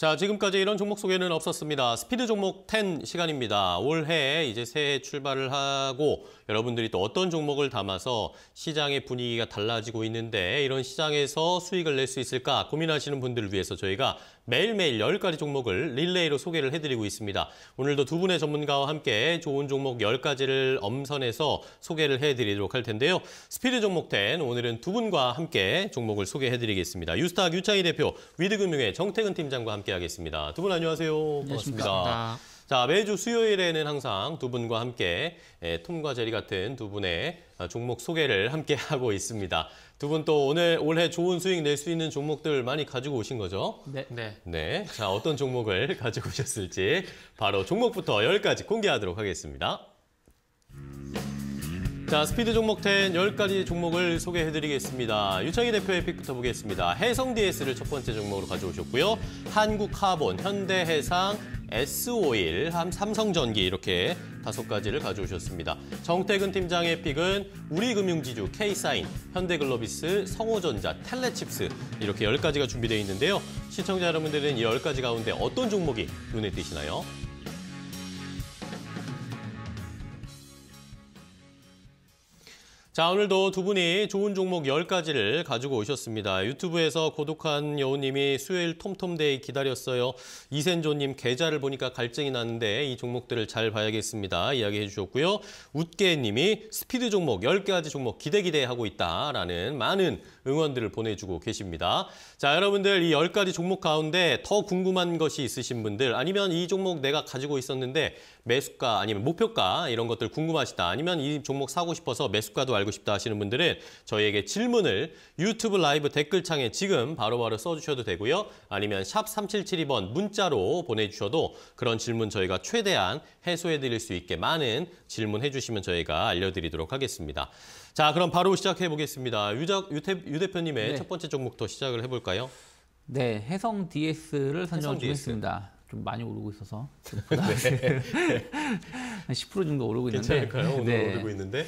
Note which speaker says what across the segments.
Speaker 1: 자, 지금까지 이런 종목 소개는 없었습니다. 스피드 종목 10 시간입니다. 올해 이제 새해 출발을 하고 여러분들이 또 어떤 종목을 담아서 시장의 분위기가 달라지고 있는데 이런 시장에서 수익을 낼 수 있을까 고민하시는 분들을 위해서 저희가 매일매일 10가지 종목을 릴레이로 소개를 해드리고 있습니다. 오늘도 두 분의 전문가와 함께 좋은 종목 10가지를 엄선해서 소개를 해드리도록 할 텐데요. 스피드 종목텐 오늘은 두 분과 함께 종목을 소개해드리겠습니다. 유스타 유창희 대표, 위드금융의 정태근 팀장과 함께하겠습니다. 두 분 안녕하세요. 고맙습니다 안녕하십니까. 자, 매주 수요일에는 항상 두 분과 함께 예, 톰과 제리 같은 두 분의 어, 종목 소개를 함께 하고 있습니다. 두 분 또 오늘 올해 좋은 수익 낼 수 있는 종목들 많이 가지고 오신 거죠? 네. 네. 네. 자, 어떤 종목을 가지고 오셨을지 바로 종목부터 1 0가지 공개하도록 하겠습니다. 자, 스피드 종목 10 10가지 종목을 소개해드리겠습니다. 유창희 대표의 픽부터 보겠습니다. 해성 DS를 첫 번째 종목으로 가져오셨고요. 한국카본, 현대해상, S51, 함 삼성전기 이렇게 다섯 가지를 가져오셨습니다. 정태근 팀장의 픽은 우리금융지주, K사인, 현대글로비스, 성호전자, 텔레칩스 이렇게 열가지가 준비되어 있는데요. 시청자 여러분들은 이 열가지 가운데 어떤 종목이 눈에 띄시나요? 자, 오늘도 두 분이 좋은 종목 10가지를 가지고 오셨습니다. 유튜브에서 고독한 여우님이 수요일 톰톰데이 기다렸어요. 이센조님 계좌를 보니까 갈증이 났는데이 종목들을 잘 봐야겠습니다. 이야기해 주셨고요. 웃게님이 스피드 종목 10가지 종목 기대기대하고 있다라는 많은 응원들을 보내주고 계십니다. 자, 여러분들 이 열가지 종목 가운데 더 궁금한 것이 있으신 분들 아니면 이 종목 내가 가지고 있었는데 매수가 아니면 목표가 이런 것들 궁금하시다 아니면 이 종목 사고 싶어서 매수가도 알고 싶다 하시는 분들은 저희에게 질문을 유튜브 라이브 댓글창에 지금 바로바로 바로 써주셔도 되고요. 아니면 샵 3772번 문자로 보내주셔도 그런 질문 저희가 최대한 해소해드릴 수 있게 많은 질문해 주시면 저희가 알려드리도록 하겠습니다. 자, 그럼 바로 시작해 보겠습니다. 유, 대표님의 네. 첫 번째 종목부터 시작을 해볼까요?
Speaker 2: 네, 해성 DS를 선정을 했습니다. 좀 많이 오르고 있어서 네. 1 0 정도 오르고 있는데 괜찮을까요? 오늘 네. 오르고 있는데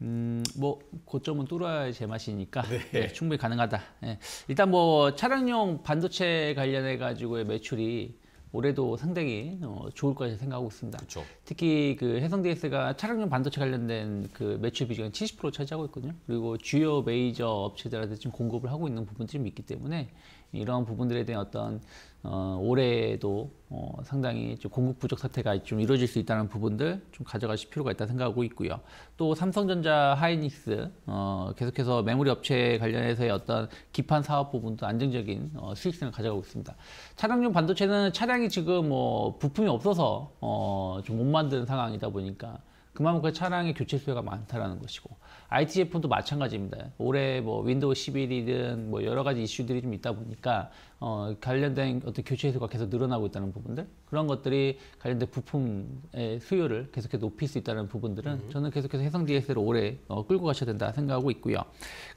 Speaker 2: 음, 뭐 고점은 뚫어야 제맛이니까 네. 네, 충분히 가능하다. 네. 일단 뭐 차량용 반도체 관련해 가지고의 매출이 올해도 상당히 어, 좋을 거라 생각하고 있습니다. 그쵸. 특히 그 해상DS가 차량용 반도체 관련된 그 매출 비중이 70% 차지하고 있거든요. 그리고 주요 메이저 업체들한테 지금 공급을 하고 있는 부분들이 있기 때문에 이런 부분들에 대한 어떤 어, 올해에도 어, 상당히 좀 공급 부족 사태가 좀 이루어질 수 있다는 부분들 좀 가져가실 필요가 있다 생각하고 있고요. 또 삼성전자, 하이닉스 어, 계속해서 메모리 업체 관련해서의 어떤 기판 사업 부분도 안정적인 어, 수익성을 가져가고 있습니다. 차량용 반도체는 차량이 지금 뭐 부품이 없어서 어, 좀 못 만드는 상황이다 보니까 그만큼 그 차량의 교체 수요가 많다라는 것이고 IT 제품도 마찬가지입니다. 올해 뭐 윈도우 11이든 뭐 여러 가지 이슈들이 좀 있다 보니까 어, 관련된 어떤 교체 수가 계속 늘어나고 있다는 부분들 그런 것들이 관련된 부품의 수요를 계속해서 높일 수 있다는 부분들은 음. 저는 계속해서 해상 DS를 올해 어, 끌고 가셔야 된다 생각하고 있고요.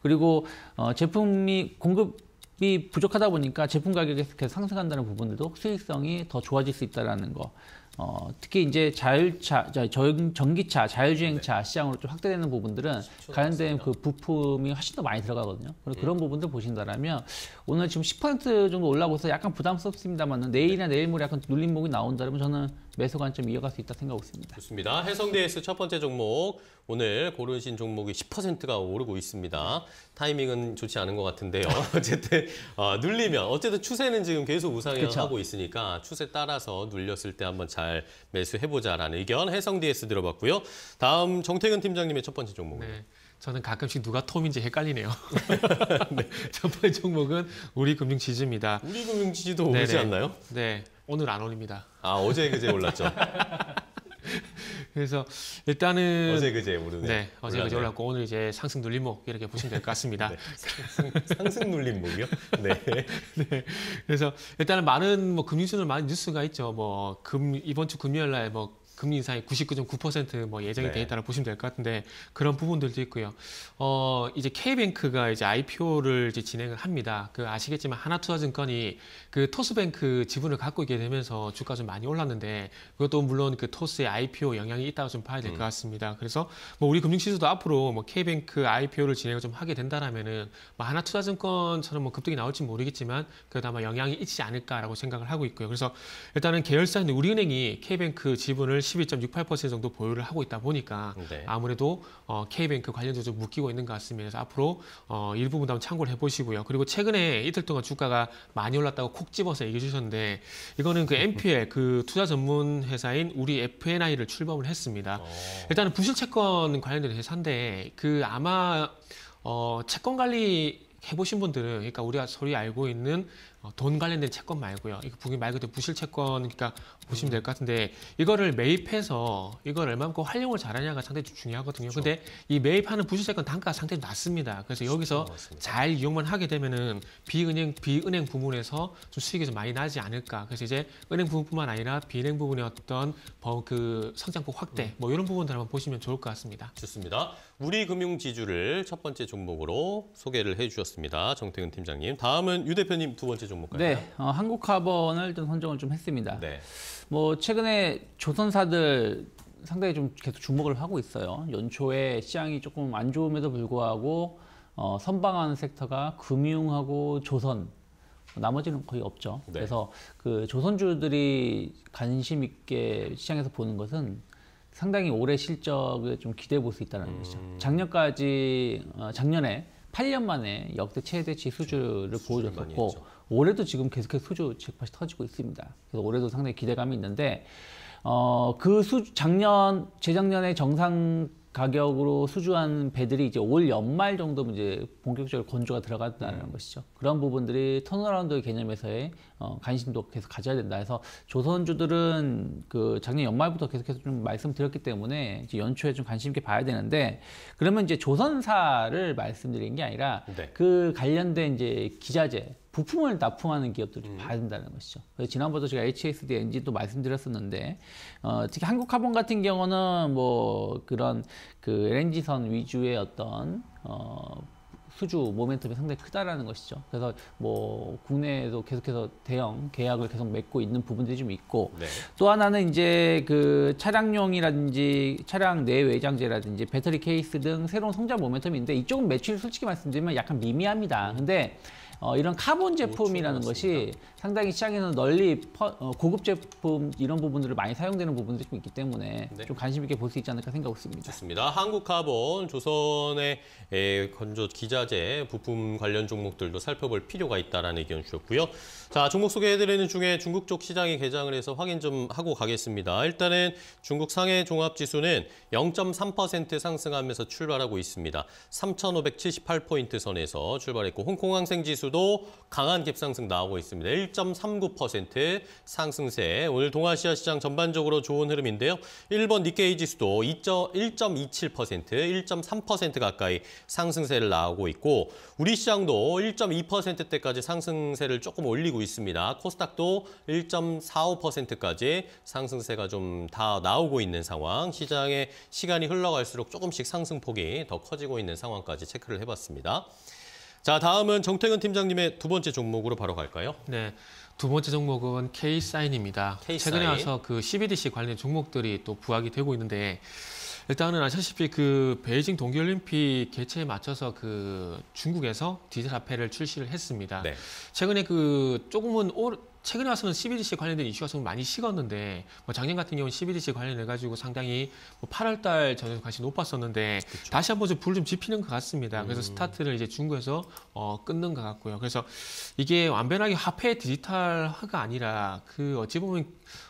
Speaker 2: 그리고 어, 제품이 공급 이 부족하다 보니까 제품 가격이 계속 상승한다는 부분들도 수익성이 더 좋아질 수 있다라는 거. 어, 특히 이제 자율차, 전기차, 자율주행차 네. 시장으로 좀 확대되는 부분들은 관련된 그 부품이 훨씬 더 많이 들어가거든요. 그래 음. 런 부분들 보신다면 오늘 지금 10% 정도 올라오서 약간 부담스럽습니다만 내일이나 네. 내일 모레 약간 눌림목이 나온다면 저는 매수 관점 이어갈 수 있다 생각하고 있습니다.
Speaker 1: 좋습니다. 해성DS 첫 번째 종목 오늘 고르신 종목이 10%가 오르고 있습니다. 타이밍은 좋지 않은 것 같은데요. 어쨌든 어, 눌리면 어쨌든 추세는 지금 계속 우상향하고 있으니까 추세 따라서 눌렸을 때 한번 잘잘 매수해보자라는 의견 해성 DS 들어봤고요. 다음 정태근 팀장님의 첫 번째 종목은 네.
Speaker 3: 저는 가끔씩 누가 톰인지 헷갈리네요.
Speaker 1: 네. 첫 번째 종목은 우리
Speaker 3: 금융 지지입니다 우리 금융 지지도 오르지 않나요? 네, 오늘 안 올립니다. 아 어제 그제 올랐죠. 그래서 일단은 어제 그제 오르네. 네, 어제 그제 올랐고 오늘 이제 상승 눌림목 이렇게 보시면 될 것 같습니다. 네, 상승, 눌림목이요? 네. 네. 그래서 일단은 많은 뭐 금융 순을 많은 뉴스가 있죠. 뭐 금 이번 주 금요일 날뭐 금리 인상이 99.9%뭐 예정이 네. 돼 있다라고 보시면 될 것 같은데 그런 부분들도 있고요. 어 이제 K뱅크가 이제 IPO를 이제 진행을 합니다. 그 아시겠지만 하나투자증권이 그 토스뱅크 지분을 갖고 있게 되면서 주가 좀 많이 올랐는데 그것도 물론 그 토스의 IPO 영향이 있다고 좀 봐야 될것 음. 같습니다. 그래서 뭐 우리 금융시장도 앞으로 뭐 K뱅크 IPO를 진행을 좀 하게 된다라면은 뭐 하나투자증권처럼 뭐 급등이 나올지 모르겠지만 그래 아마 영향이 있지 않을까라고 생각을 하고 있고요. 그래서 일단은 계열사인 우리은행이 K뱅크 지분을 12.68% 정도 보유를 하고 있다 보니까 네. 아무래도 어, K뱅크 관련주 좀 묶이고 있는 것 같습니다. 그래서 앞으로 어, 일부분 다음 참고를 해보시고요. 그리고 최근에 이틀 동안 주가가 많이 올랐다고 콕 집어서 얘기해 주셨는데 이거는 그 MPL 그 투자 전문 회사인 우리 FNI를 출범을 했습니다. 오. 어. 일단은 부실 채권 관련된 회사인데 그 아마 어, 채권 관리 해보신 분들은 그러니까 우리가 소리 알고 있는 어, 돈 관련된 채권 말고요. 이거 보기 말 그대로 부실 채권 그러니까 보시면 될 것 같은데 이거를 매입해서 이걸 얼마만큼 활용을 잘하냐가 상당히 중요하거든요. 그렇 근데 이 매입하는 부실 채권 단가가 상당히 낮습니다. 그래서 여기서 맞습니다. 잘 이용만 하게 되면은 비은행 비은행 부문에서 좀 수익이 좀 많이 나지 않을까. 그래서 이제 은행 부분뿐만 아니라 비은행 부분의 어떤 그 성장폭 확대 음. 뭐 이런 부분들 한번 보시면 좋을 것 같습니다.
Speaker 1: 좋습니다. 우리 금융 지주를 첫 번째 종목으로 소개를 해 주셨습니다. 정태근 팀장님. 다음은 유 대표님 두 번째 종목 종목까지 네,
Speaker 2: 어, 한국화본을좀 선정을 좀 했습니다. 네. 뭐 최근에 조선사들 상당히 좀 계속 주목을 하고 있어요. 연초에 시장이 조금 안 좋음에도 불구하고 어, 선방하는 섹터가 금융하고 조선 뭐 나머지는 거의 없죠. 네. 그래서 그 조선주들이 관심 있게 시장에서 보는 것은 상당히 올해 실적을 좀 기대해 볼 수 있다는 음... 것이죠. 작년까지 어, 작년에 8년 만에 역대 최대 지수주를 그렇죠. 보여줬었고 올해도 지금 계속해서 수주 잭팟시 터지고 있습니다. 그래서 올해도 상당히 기대감이 있는데 어, 그 수, 작년, 재작년에 정상 가격으로 수주한 배들이 이제 올 연말 정도면 이제 본격적으로 건조가 들어갔다는 음. 네. 것이죠. 그런 부분들이 턴어라운드 개념에서의 어, 관심도 계속 가져야 된다 해서 조선주들은 그 작년 연말부터 계속해서 좀 말씀드렸기 때문에 이제 연초에 좀 관심 있게 봐야 되는데 그러면 이제 조선사를 말씀드린 게 아니라 네. 그 관련된 이제 기자재 부품을 납품하는 기업들을 음. 봐야 다는 것이죠. 그래서 지난번도 제가 HSD 엔진도 말씀드렸었는데 어, 특히 한국카본 같은 경우는 뭐 그런 그 LNG선 위주의 어떤 어, 수주 모멘텀이 상당히 크다라는 것이죠. 그래서 뭐 국내에도 계속해서 대형 계약을 계속 맺고 있는 부분들이 좀 있고 네. 또 하나는 이제 그 차량용이라든지 차량 내외장재라든지 배터리 케이스 등 새로운 성장 모멘텀이 있는데 이쪽은 매출 솔직히 말씀드리면 약간 미미합니다. 근데 어, 이런 카본 그렇죠, 제품이라는 것이 상당히 시장에서 널리 퍼, 어, 고급 제품 이런 부분들을 많이 사용되는 부분들이 좀 있기 때문에 네. 좀 관심 있게 볼 수 있지 않을까 생각하고 습니다 좋습니다.
Speaker 1: 한국 카본, 조선의 에, 건조 기자재 부품 관련 종목들도 살펴볼 필요가 있다는 의견 주셨고요. 자, 종목 소개해드리는 중에 중국 쪽 시장이 개장을 해서 확인 좀 하고 가겠습니다. 일단은 중국 상해 종합지수는 0.3% 상승하면서 출발하고 있습니다. 3,578포인트 선에서 출발했고 홍콩 항생지수도 강한 갭상승 나오고 있습니다. 1.39% 상승세. 오늘 동아시아 시장 전반적으로 좋은 흐름인데요. 일본 니케이 지수도 1.27%, 1.3% 가까이 상승세를 나오고 있고 우리 시장도 1.2%대까지 상승세를 조금 올리고 있습니다. 있습니다. 코스닥도 1.45%까지 상승세가 좀 다 나오고 있는 상황. 시장의 시간이 흘러갈수록 조금씩 상승폭이 더 커지고 있는 상황까지 체크를 해봤습니다. 자, 다음은 정태근 팀장님의 두 번째 종목으로 바로 갈까요? 네. 두 번째 종목은 K사인입니다. K사인. 최근에 와서 그 CBDC 관련
Speaker 3: 종목들이 또 부각이 되고 있는데 일단은 아시다시피 그 베이징 동계올림픽 개최에 맞춰서 그 중국에서 디지털 화폐를 출시를 했습니다. 네. 최근에 그 조금은 올 최근에 와서는 CBDC 관련된 이슈가 좀 많이 식었는데 뭐 작년 같은 경우는 CBDC 관련해 가지고 상당히 뭐 8월 달 전에 관심이 높았었는데 그쵸. 다시 한번 불좀좀 지피는 것 같습니다. 그래서 음. 스타트를 이제 중국에서 어, 끊는 것 같고요. 그래서 이게 완전하게 화폐 디지털화가 아니라 그 어찌 보면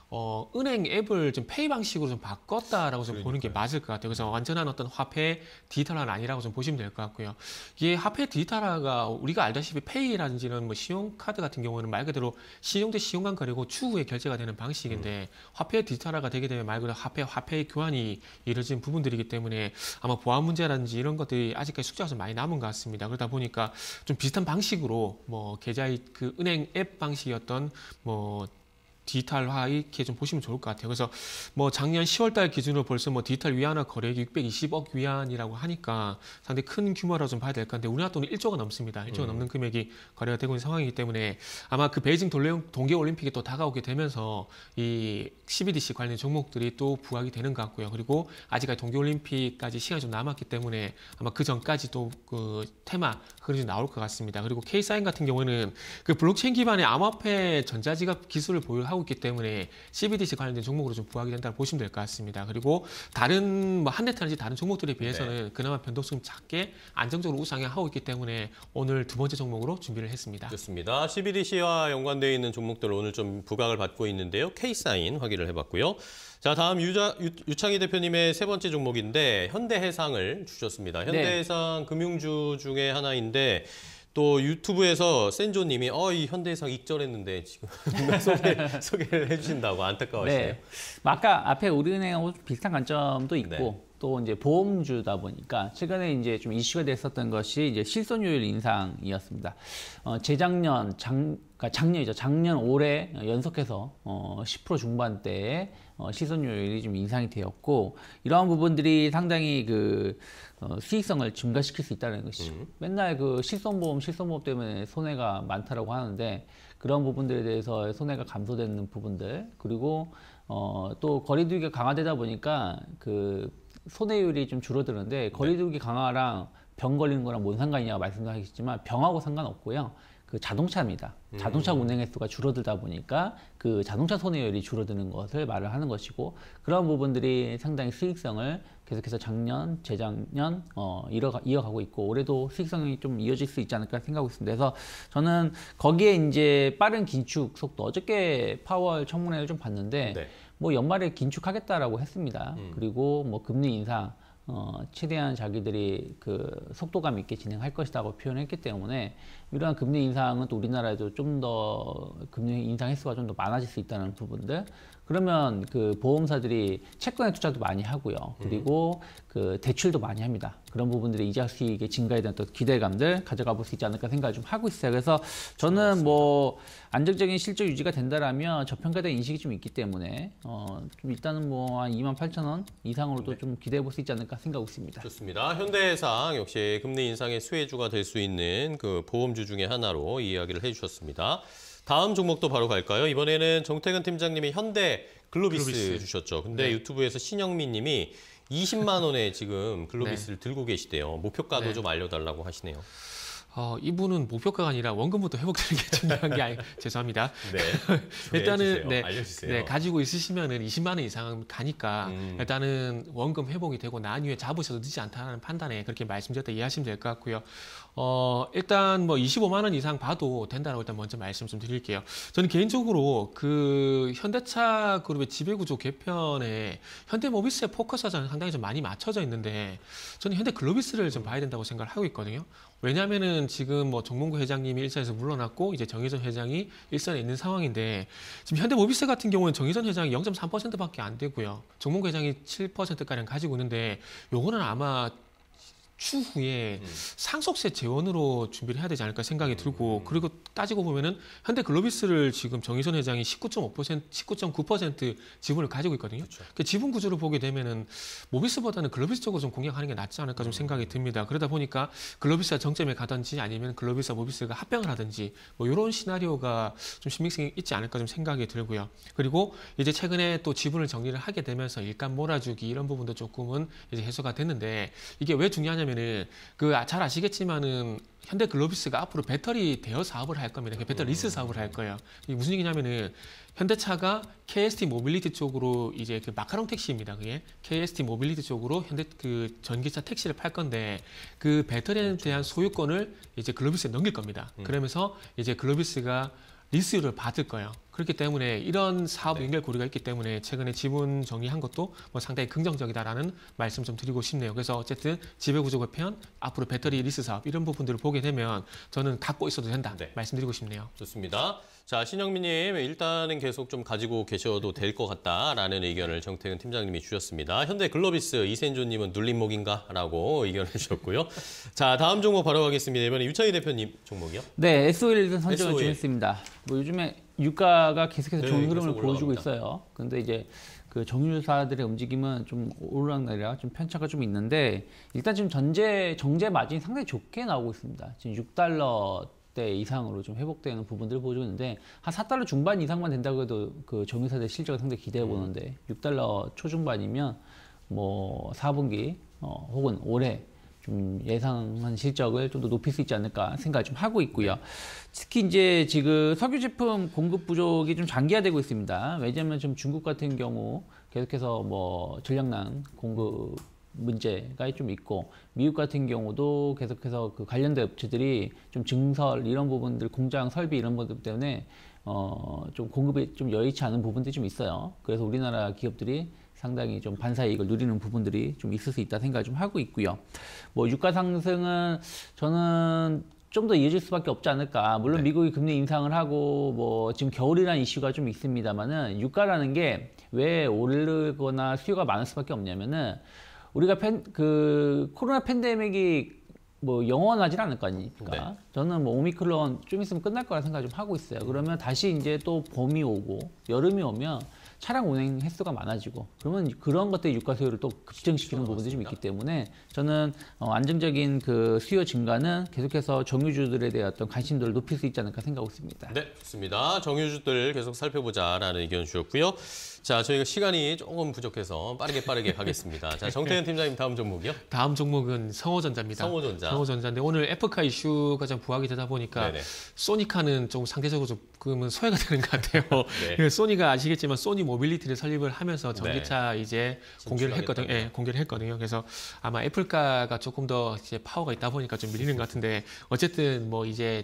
Speaker 3: 어, 은행 앱을 좀 페이 방식으로 좀 바꿨다라고 좀 그러니까요. 보는 게 맞을 것 같아요. 그래서 완전한 어떤 화폐 디지털화는 아니라고 좀 보시면 될 것 같고요. 이게 화폐 디지털화가 우리가 알다시피 페이라든지는 뭐 신용카드 같은 경우는 말 그대로 신용 대 신용 관그리고 추후에 결제가 되는 방식인데 음. 화폐 디지털화가 되게 되면 말 그대로 화폐 화폐의 교환이 이루어진 부분들이기 때문에 아마 보안 문제라든지 이런 것들이 아직까지 숙제가 좀 많이 남은 것 같습니다. 그러다 보니까 좀 비슷한 방식으로 뭐 계좌의 그 은행 앱 방식이었던 뭐 디지털화 이렇게 좀 보시면 좋을 것 같아요. 그래서 뭐 작년 10월달 기준으로 벌써 뭐 디지털 위안화 거래액이 620억 위안이라고 하니까 상당히 큰 규모라 좀 봐야 될 건데 우리나라 돈이 1조가 넘습니다. 1조가 음. 넘는 금액이 거래가 되고 있는 상황이기 때문에 아마 그 베이징 동계 올림픽이 또 다가오게 되면서 이 CBDC 관련 종목들이 또 부각이 되는 것 같고요. 그리고 아직까지 동계 올림픽까지 시간이 좀 남았기 때문에 아마 그 전까지 또 그 테마 그런 게 나올 것 같습니다. 그리고 K 사인 같은 경우는 에그 블록체인 기반의 암호화폐 전자지갑 기술을 보유하고 하고 있기 때문에 CBDC 관련된 종목으로 좀 부각이 된다고 보시면 될 것 같습니다. 그리고 다른 뭐 한대타든지 다른 종목들에 비해서는 네. 그나마 변동성 이 작게 안정적으로 우상향하고 있기 때문에 오늘 두 번째 종목으로 준비를 했습니다.
Speaker 1: 좋습니다. CBDC와 연관되어 있는 종목들 오늘 좀 부각을 받고 있는데요. K사인 확인을 해봤고요. 자 다음 유자, 유, 창희 대표님의 세 번째 종목인데 현대해상을 주셨습니다. 네. 현대해상 네. 금융주 중에 하나인데 또 유튜브에서 센조님이 어 이 현대해상 익절했는데 지금 소개, 소개를 해주신다고 안타까워하시네요. 네. 뭐 아까 앞에
Speaker 2: 우리은행하고 비슷한 관점도 있고 네. 또 이제 보험주다 보니까 최근에 이제 좀 이슈가 됐었던 것이 이제 실손율 인상이었습니다. 어, 재작년 장 그러니까 작년이죠. 작년 올해 연속해서 어, 10% 중반대에 어, 시선요율이 좀 인상이 되었고 이러한 부분들이 상당히 그 어, 수익성을 증가시킬 수 있다는 것이죠. 음. 맨날 그 실손보험 실손보험 때문에 손해가 많다라고 하는데 그런 부분들에 대해서 손해가 감소되는 부분들 그리고 어, 또 거리두기가 강화되다 보니까 그 손해율이 좀 줄어드는데 거리두기 네. 강화랑 병 걸리는 거랑 뭔 상관이냐 말씀도 하시지만 병하고 상관없고요. 그 자동차입니다. 음. 자동차 운행 횟수가 줄어들다 보니까 그 자동차 손해율이 줄어드는 것을 말을 하는 것이고 그런 부분들이 상당히 수익성을 계속해서 작년, 재작년 어, 이어가, 이어가고 있고 올해도 수익성이 좀 이어질 수 있지 않을까 생각하고 있습니다. 그래서 저는 거기에 이제 빠른 긴축 속도 어저께 파월 청문회를 좀 봤는데 네. 뭐 연말에 긴축하겠다라고 했습니다. 음. 그리고 뭐 금리 인상 어, 최대한 자기들이 그 속도감 있게 진행할 것이라고 표현했기 때문에 이러한 금리 인상은 또 우리나라에도 좀 더 금리 인상 횟수가 좀 더 많아질 수 있다는 부분들 그러면 그 보험사들이 채권에 투자도 많이 하고요 그리고 음. 그 대출도 많이 합니다 그런 부분들이 이자 수익의 증가에 대한 또 기대감들 가져가 볼 수 있지 않을까 생각을 좀 하고 있어요. 그래서 저는 맞습니다. 뭐 안정적인 실적 유지가 된다라면 저평가된 인식이 좀 있기 때문에 어, 좀 일단은 뭐 한 2만 8천 원 이상으로도 네. 좀 기대해 볼 수 있지 않을까 생각하고 있습니다. 좋습니다.
Speaker 1: 현대해상 역시 금리 인상의 수혜주가 될 수 있는 그 보험주 중의 하나로 이야기를 해주셨습니다. 다음 종목도 바로 갈까요? 이번에는 정태근 팀장님이 현대 글로비스, 글로비스. 주셨죠. 근데 네. 유튜브에서 신영민 님이 20만 원에 지금 글로비스를 네. 들고 계시대요. 목표가도 네. 좀 알려달라고 하시네요.
Speaker 3: 어, 이분은 목표가가 아니라 원금부터 회복되는 게 중요한 게 아니, 죄송합니다. 네, 일단은 네, 네, 가지고 있으시면은 20만 원 이상 가니까 음. 일단은 원금 회복이 되고 난 후에 잡으셔도 늦지 않다는 판단에 그렇게 말씀드렸다 이해하시면 될 것 같고요. 어, 일단 뭐 25만 원 이상 봐도 된다라고 일단 먼저 말씀 좀 드릴게요. 저는 개인적으로 그 현대차 그룹의 지배구조 개편에 현대모비스의 포커스가 상당히 좀 많이 맞춰져 있는데 저는 현대글로비스를 좀 봐야 된다고 생각을 하고 있거든요. 왜냐하면은 지금 뭐 정몽구 회장님이 일선에서 물러났고 이제 정의선 회장이 일선에 있는 상황인데 지금 현대모비스 같은 경우는 정의선 회장이 0.3%밖에 안 되고요. 정몽구 회장이 7%가량 가지고 있는데 요거는 아마 추후에 음. 상속세 재원으로 준비를 해야 되지 않을까 생각이 음. 들고 그리고 따지고 보면은 현대글로비스를 지금 정의선 회장이 19.5% 19.9% 지분을 가지고 있거든요. 그 지분 구조를 보게 되면은 모비스보다는 글로비스 쪽을 좀 공략하는 게 낫지 않을까 좀 음. 생각이 듭니다. 그러다 보니까 글로비스가 정점에 가든지 아니면 글로비스와 모비스가 합병을 하든지 뭐 이런 시나리오가 좀 신빙성이 있지 않을까 좀 생각이 들고요. 그리고 이제 최근에 또 지분을 정리를 하게 되면서 일감 몰아주기 이런 부분도 조금은 이제 해소가 됐는데 이게 왜 중요하냐? 뭐냐면은 그잘 아, 아시겠지만은 현대 글로비스가 앞으로 배터리 대여 사업을 할 겁니다. 그러니까 배터리 리스 사업을 할 거예요. 이게 무슨 얘기냐면은 현대차가 KST 모빌리티 쪽으로 이제 그 마카롱 택시입니다. 그게 KST 모빌리티 쪽으로 현대 그 전기차 택시를 팔 건데 그 배터리에 대한 소유권을 이제 글로비스에 넘길 겁니다. 음. 그러면서 이제 글로비스가 리스를 받을 거예요. 그렇기 때문에 이런 사업 네. 연결 고리가 있기 때문에 최근에 지분 정의한 것도 뭐 상당히 긍정적이다라는 말씀 좀 드리고 싶네요. 그래서 어쨌든 지배구조 개편, 앞으로 배터리 리스 사업 이런 부분들을 보게 되면 저는 갖고 있어도 된다 네. 말씀드리고 싶네요.
Speaker 1: 좋습니다. 자, 신영민님 일단은 계속 좀 가지고 계셔도 될 것 같다라는 의견을 정태근 팀장님이 주셨습니다. 현대 글로비스 이센조님은 눌림목인가라고 의견을 주셨고요. 자, 다음 종목 바로 가겠습니다. 이번에 유창희 대표님 종목이요.
Speaker 2: 네, SOL 선정을 s o 습니다뭐
Speaker 1: 요즘에 유가가 계속해서 네, 좋은 흐름을 계속 보여주고 있어요. 근데 이제
Speaker 2: 그 정유사들의 움직임은 좀 오르락내리락 좀 편차가 좀 있는데 일단 지금 전제 정제 마진이 상당히 좋게 나오고 있습니다. 지금 6달러 때 이상으로 좀 회복되는 부분들을 보여주고 있는데 한 4달러 중반 이상만 된다고 해도 그 정유사대 실적을 상당히 기대해 음. 보는데 음. 6달러 초중반이면 뭐 4분기 어, 혹은 올해 좀 예상한 실적을 좀 더 높일 수 있지 않을까 생각을 좀 하고 있고요. 네. 특히 이제 지금 석유 제품 공급 부족이 좀 장기화되고 있습니다. 왜냐하면 지금 중국 같은 경우 계속해서 뭐 전량난 공급 문제가 좀 있고 미국 같은 경우도 계속해서 그 관련된 업체들이 좀 증설 이런 부분들 공장 설비 이런 것들 때문에 어좀 공급이 좀 여의치 않은 부분들이 좀 있어요. 그래서 우리나라 기업들이 상당히 좀 반사 이익을 누리는 부분들이 좀 있을 수 있다 생각을 좀 하고 있고요. 뭐 유가 상승은 저는 좀 더 이어질 수밖에 없지 않을까. 물론 네. 미국이 금리 인상을 하고 뭐 지금 겨울이라는 이슈가 좀 있습니다만은 유가라는 게 왜 오르거나 수요가 많을 수밖에 없냐면은 우리가 팬, 그 코로나 팬데믹이 뭐 영원하진 않을 거니까 아닙 네. 저는 뭐 오미크론 좀 있으면 끝날 거라 생각 좀 하고 있어요. 그러면 다시 이제 또 봄이 오고 여름이 오면 차량 운행 횟수가 많아지고 그러면 그런 것들 유가 수요를 또 급증시키는 부분들이 좀 있기 때문에 저는 어, 안정적인 그 수요 증가는 계속해서 정유주들에 대한 어떤 관심도를 높일 수 있지 않을까 생각하고 있습니다.
Speaker 1: 네, 좋습니다. 정유주들 계속 살펴보자라는 의견 주셨고요. 자, 저희가 시간이 조금 부족해서 빠르게 빠르게 가겠습니다. 자, 정태현 팀장님 다음 종목이요? 다음 종목은 성호전자입니다. 성호전자.
Speaker 3: 성호전자인데 오늘 에프카 이슈가 좀 부각이 되다 보니까 네네. 소니카는 좀 상대적으로 조금은 소외가 되는 것 같아요. 네. 소니가 아시겠지만 소니 모빌리티를 설립을 하면서 네. 전기차 네. 이제 공개를 했거든요. 예, 공개를 했거든요. 그래서 아마 애플카가 조금 더 이제 파워가 있다 보니까 좀 밀리는 것 같은데 어쨌든 뭐 이제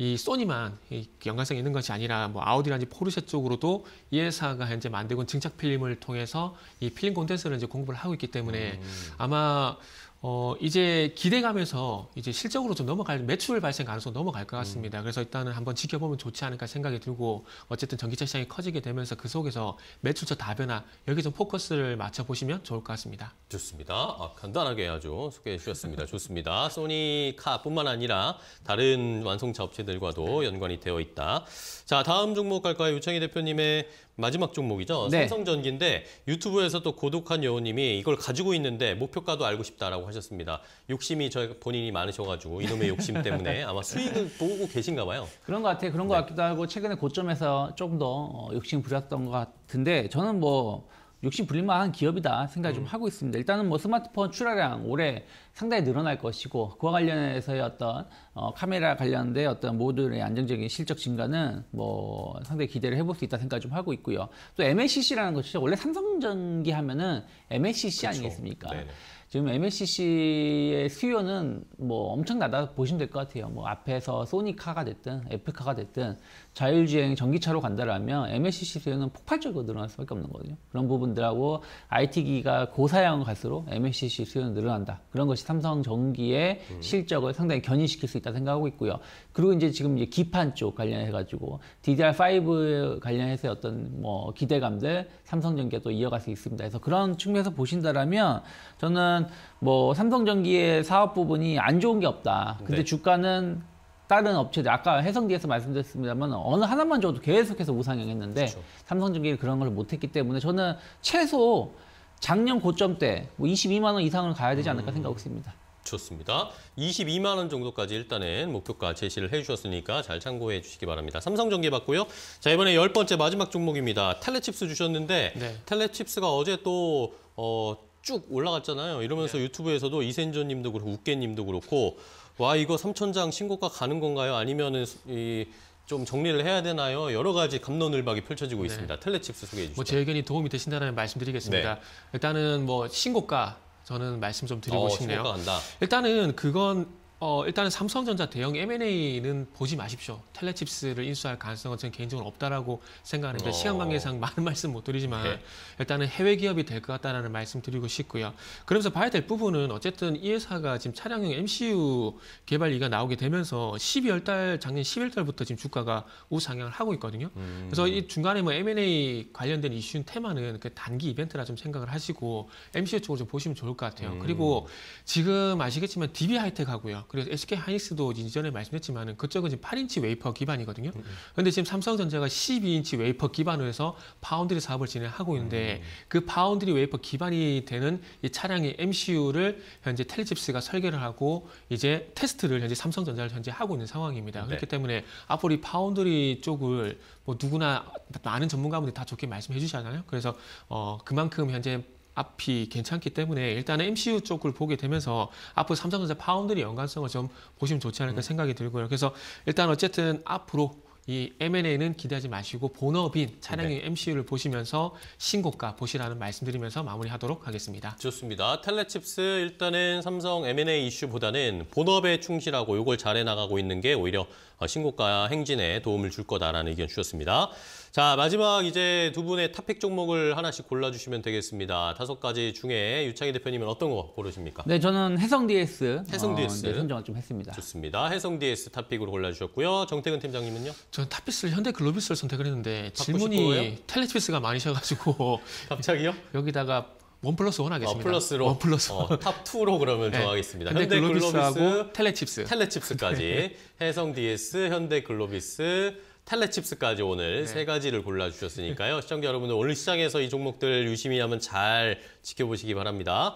Speaker 3: 이 소니만 이 연관성이 있는 것이 아니라 뭐 아우디라든지 포르쉐 쪽으로도 이 회사가 현제 만들고 있는 증착 필름을 통해서 이 필름 콘텐츠를 이제 공급을 하고 있기 때문에 음. 아마 어, 이제 기대감에서 이제 실적으로 좀 넘어갈, 매출 발생 가능성 넘어갈 것 같습니다. 음. 그래서 일단은 한번 지켜보면 좋지 않을까 생각이 들고, 어쨌든 전기차 시장이 커지게 되면서 그 속에서 매출처 다변화, 여기 좀 포커스를 맞춰보시면 좋을 것 같습니다.
Speaker 1: 좋습니다. 아, 간단하게 아주 소개해 주셨습니다. 좋습니다. 소니카뿐만 아니라 다른 완성차 업체들과도 연관이 되어 있다. 자, 다음 종목 갈까요? 유창희 대표님의 마지막 종목이죠. 네. 삼성전기인데 유튜브에서 또 고독한 여우님이 이걸 가지고 있는데 목표가도 알고 싶다라고 하셨습니다. 욕심이 저희 본인이 많으셔가지고 이놈의 욕심 때문에 아마 수익을 보고 계신가 봐요.
Speaker 2: 그런 것 같아요. 그런 것 네. 같기도 하고 최근에 고점에서 조금 더 어, 욕심 부렸던 것 같은데 저는 뭐 욕심 부릴만한 기업이다 생각 좀 음. 하고 있습니다. 일단은 뭐 스마트폰 출하량 올해 상당히 늘어날 것이고 그와 관련해서의 어떤 어, 카메라 관련된 어떤 모듈의 안정적인 실적 증가는 뭐 상당히 기대를 해볼 수 있다 생각 좀 하고 있고요. 또 MLCC라는 것이 원래 삼성전기 하면은 MLCC 그쵸. 아니겠습니까? 네네. 지금 MLCC의 수요는 뭐 엄청나다 보시면 될 것 같아요. 뭐 앞에서 소니카가 됐든 애플카가 됐든 자율주행 전기차로 간다라면 MLCC 수요는 폭발적으로 늘어날 수밖에 없는 거거요 그런 부분들하고 IT 기기가 고사양 갈수록 MLCC 수요는 늘어난다. 그런 것이 삼성 전기의 음. 실적을 상당히 견인시킬 수 있다 생각하고 있고요. 그리고 이제 지금 이제 기판 쪽 관련해 가지고 DDR5 관련해서 어떤 뭐 기대감들 삼성 전기에또 이어갈 수 있습니다. 그래서 그런 측면에서 보신다라면 저는 보면 뭐 삼성전기의 사업 부분이 안 좋은 게 없다. 근데 네. 주가는 다른 업체들 아까 해성기에서 말씀드렸습니다만 어느 하나만 줘도 계속해서 우상향했는데 그렇죠. 삼성전기를 그런 걸 못했기 때문에 저는 최소 작년 고점 때뭐 22만 원 이상을 가야 되지 않을까 음. 생각하고 있습니다.
Speaker 1: 좋습니다. 22만 원 정도까지 일단은 목표가 제시를 해주셨으니까 잘 참고해 주시기 바랍니다. 삼성전기 봤고요. 자 이번에 열 번째 마지막 종목입니다. 텔레칩스 주셨는데 네. 텔레칩스가 어제 또 어, 쭉 올라갔잖아요. 이러면서 네. 유튜브에서도 이센조님도 그렇고 웃개님도 그렇고 와 이거 삼천장 신고가 가는 건가요? 아니면은 이 좀 정리를 해야 되나요? 여러 가지 감론을박이 펼쳐지고 네. 있습니다. 텔레칩스 소개해 주시죠.
Speaker 3: 뭐제 의견이 도움이 되신다면 말씀드리겠습니다. 네. 일단은 뭐 신고가 저는 말씀 좀 드리고 어, 싶네요. 신고가 간다. 일단은 그건 어, 일단은 삼성전자 대형 M&A는 보지 마십시오. 텔레칩스를 인수할 가능성은 저는 개인적으로 없다라고 생각하는데 어... 시간 관계상 많은 말씀 못 드리지만 네. 일단은 해외 기업이 될 것 같다라는 말씀 드리고 싶고요. 그러면서 봐야 될 부분은 어쨌든 이 회사가 지금 차량용 MCU 개발 이가 나오게 되면서 12월 달 작년 11월 달부터 지금 주가가 우상향을 하고 있거든요. 음... 그래서 이 중간에 뭐 M&A 관련된 이슈 테마는 그 단기 이벤트라 좀 생각을 하시고 MCU 쪽으로 좀 보시면 좋을 것 같아요. 음... 그리고 지금 아시겠지만 DB 하이텍 하고요. 그래서 SK 하이닉스도 이전에 말씀드렸지만 그쪽은 지금 8인치 웨이퍼 기반이거든요. 그런데 음, 음. 지금 삼성전자가 12인치 웨이퍼 기반으로 해서 파운드리 사업을 진행하고 있는데 음. 그 파운드리 웨이퍼 기반이 되는 이 차량의 MCU를 현재 텔레집스가 설계를 하고 이제 테스트를 현재 삼성전자를 현재 하고 있는 상황입니다. 네. 그렇기 때문에 앞으로 이 파운드리 쪽을 뭐 누구나 많은 전문가분들이 다 좋게 말씀해 주시잖아요. 그래서 어 그만큼 현재 앞이 괜찮기 때문에 일단은 MCU 쪽을 보게 되면서 앞으로 삼성전자 파운드리 연관성을 좀 보시면 좋지 않을까 음. 생각이 들고요. 그래서 일단 어쨌든 앞으로 이 M&A는 기대하지 마시고 본업인 차량의 네. MCU를 보시면서 신고가 보시라는 말씀드리면서 마무리하도록 하겠습니다.
Speaker 1: 좋습니다. 텔레칩스 일단은 삼성 M&A 이슈보다는 본업에 충실하고 이걸 잘해 나가고 있는 게 오히려 어, 신고가 행진에 도움을 줄 거다라는 의견 주셨습니다. 자, 마지막 이제 두 분의 탑픽 종목을 하나씩 골라주시면 되겠습니다. 다섯 가지 중에 유창희 대표님은 어떤 거 고르십니까? 네,
Speaker 2: 저는 해성 DS. 해성 아, DS. 어, 네, 선정을
Speaker 3: 좀 했습니다.
Speaker 1: 좋습니다. 해성 DS 탑픽으로 골라주셨고요. 정태근 팀장님은요?
Speaker 3: 저는 탑피스를 현대 글로비스를 선택을 했는데 질문이 텔레티비스가 많으셔가지고
Speaker 1: 갑자기요? 여기다가 원
Speaker 3: 플러스 원 하겠습니다. 어, 플러스로 원 플러스 어, 탑
Speaker 1: 2로 그러면 네. 정하겠습니다. 현대 글로비스하고 텔레칩스 텔레칩스까지 네. 해성 DS, 현대 글로비스 펠레 칩스까지 오늘 네. 세 가지를 골라주셨으니까요. 시청자 여러분들 오늘 시장에서 이 종목들 유심히 하면 잘 지켜보시기 바랍니다.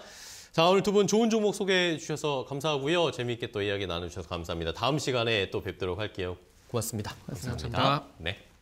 Speaker 1: 자 오늘 두 분 좋은 종목 소개해 주셔서 감사하고요. 재미있게 또 이야기 나눠주셔서 감사합니다. 다음 시간에 또 뵙도록 할게요.
Speaker 3: 고맙습니다. 고맙습니다. 감사합니다.
Speaker 1: 네.